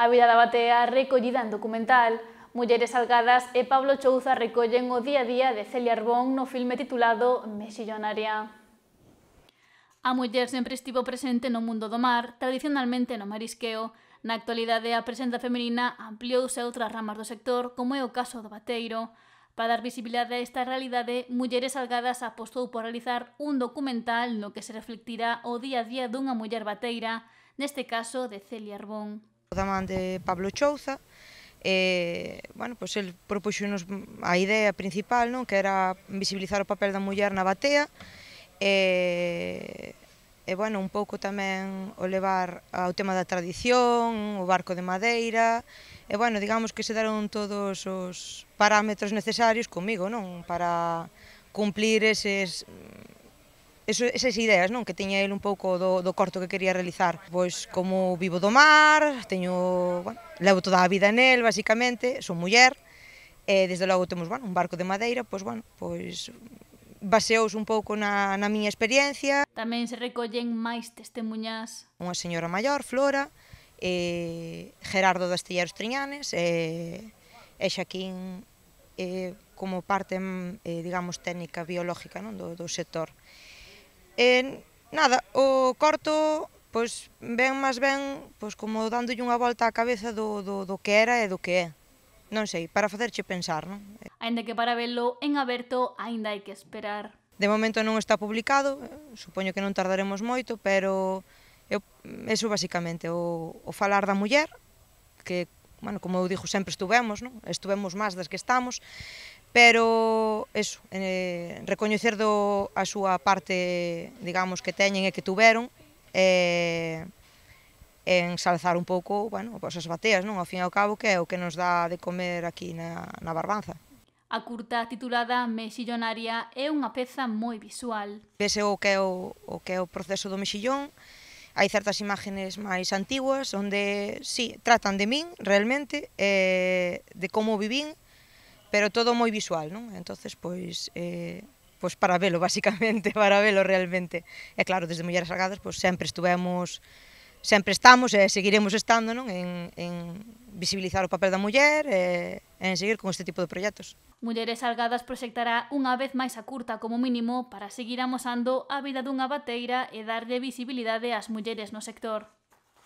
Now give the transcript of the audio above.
A vida da batea recollida en documental Mulleres Algadas e Pablo Chouza recollen o día a día de Celia Arbón no filme titulado Mexillonaria. A muller sempre estivo presente no mundo do mar, tradicionalmente no marisqueo. Na actualidade, a presenza femenina ampliouse a outras ramas do sector, como é o caso do bateiro. Para dar visibilidade a esta realidade, Mulleres Algadas apostou por realizar un documental no que se reflectirá o día a día dunha muller bateira, neste caso de Celia Arbón da man de Pablo Chouza, e, bueno, pois el propuxunos a idea principal, non, que era visibilizar o papel da muller na batea, e, e bueno, un pouco tamén o levar ao tema da tradición, o barco de madeira, e bueno, digamos que se deron todos os parámetros necesarios comigo, non, para cumplir eses eso, esas ideas non que teña el un pouco do, do corto que quería realizar. Pois como vivo do mar, teño, bueno, levo toda a vida nel, basicamente, son muller, e desde logo temos bueno, un barco de madeira, pois bueno, pois baseouse un pouco na, na miña experiencia. Tamén se recollen máis testemunhas. Unha señora maior, Flora, e Gerardo das Telleros Triñanes, e, e Xaquín e, como parte, mm, e, digamos, técnica biológica non? Do, do sector. E nada, o corto pois ben máis ben pois como dándolle unha volta á cabeza do, do, do que era e do que é. Non sei, para facerche pensar, non? Ainda que para velo en aberto aínda hai que esperar. De momento non está publicado, supoño que non tardaremos moito, pero eu, eso basicamente, o, o falar da muller, que, bueno, como eu dixo, sempre estuvemos, non? estuvemos máis das que estamos, pero eso, eh, recoñecer do, a súa parte, digamos, que teñen e que tuveron, eh, ensalzar un pouco, bueno, pois as bateas, non? Ao fin e ao cabo que é o que nos dá de comer aquí na, na Barbanza. A curta titulada Mexillonaria é unha peza moi visual. Vese o que é o, o que é o proceso do mexillón, hai certas imágenes máis antiguas onde, sí, tratan de min realmente, eh, de como vivín, pero todo moi visual, non? Entonces, pois, eh, pois para velo, basicamente, para velo realmente. E claro, desde Mulleres Salgadas, pois sempre estuvemos sempre estamos e seguiremos estando non en, en visibilizar o papel da muller e, en seguir con este tipo de proxectos. Mulleres Salgadas proxectará unha vez máis a curta como mínimo para seguir amosando a vida dunha bateira e darlle visibilidade ás mulleres no sector.